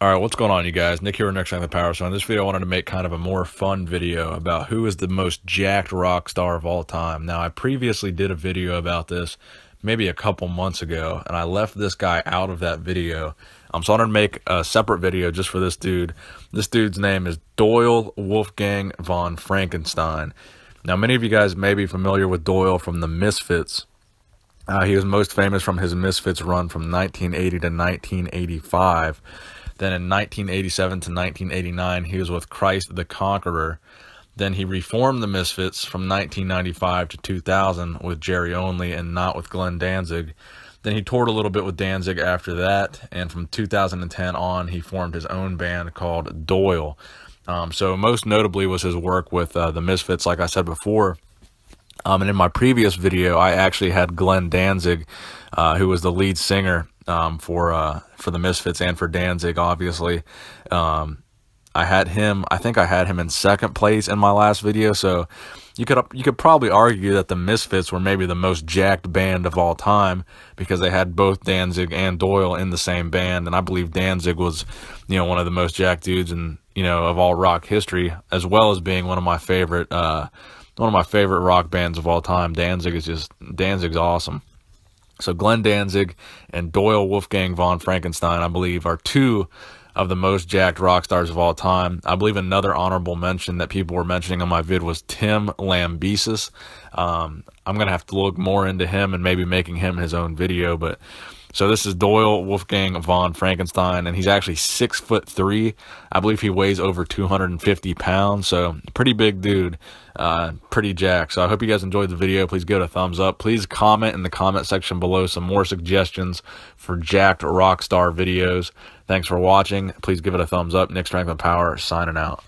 All right, what's going on, you guys? Nick here, next Time the Power So In this video, I wanted to make kind of a more fun video about who is the most jacked rock star of all time. Now, I previously did a video about this maybe a couple months ago, and I left this guy out of that video. Um, so I wanted to make a separate video just for this dude. This dude's name is Doyle Wolfgang von Frankenstein. Now, many of you guys may be familiar with Doyle from the Misfits. Uh, he was most famous from his Misfits run from 1980 to 1985. Then in 1987 to 1989, he was with Christ the Conqueror. Then he reformed the Misfits from 1995 to 2000 with Jerry only and not with Glenn Danzig. Then he toured a little bit with Danzig after that, and from 2010 on, he formed his own band called Doyle. Um, so, most notably was his work with uh, the Misfits, like I said before. Um, and in my previous video, I actually had Glenn Danzig, uh, who was the lead singer um, for uh, for the Misfits and for Danzig, obviously. Um, I had him. I think I had him in second place in my last video. So you could you could probably argue that the Misfits were maybe the most jacked band of all time because they had both Danzig and Doyle in the same band, and I believe Danzig was, you know, one of the most jacked dudes and you know of all rock history, as well as being one of my favorite uh, one of my favorite rock bands of all time. Danzig is just Danzig's awesome. So Glenn Danzig and Doyle Wolfgang von Frankenstein, I believe, are two of the most jacked rock stars of all time. I believe another honorable mention that people were mentioning on my vid was Tim Lambesis. Um, I'm going to have to look more into him and maybe making him his own video, but so this is Doyle Wolfgang von Frankenstein, and he's actually six foot three. I believe he weighs over 250 pounds, so pretty big dude, uh, pretty jack. So I hope you guys enjoyed the video. Please give it a thumbs up. Please comment in the comment section below some more suggestions for jacked rock star videos. Thanks for watching. Please give it a thumbs up. Nick Strength and Power signing out.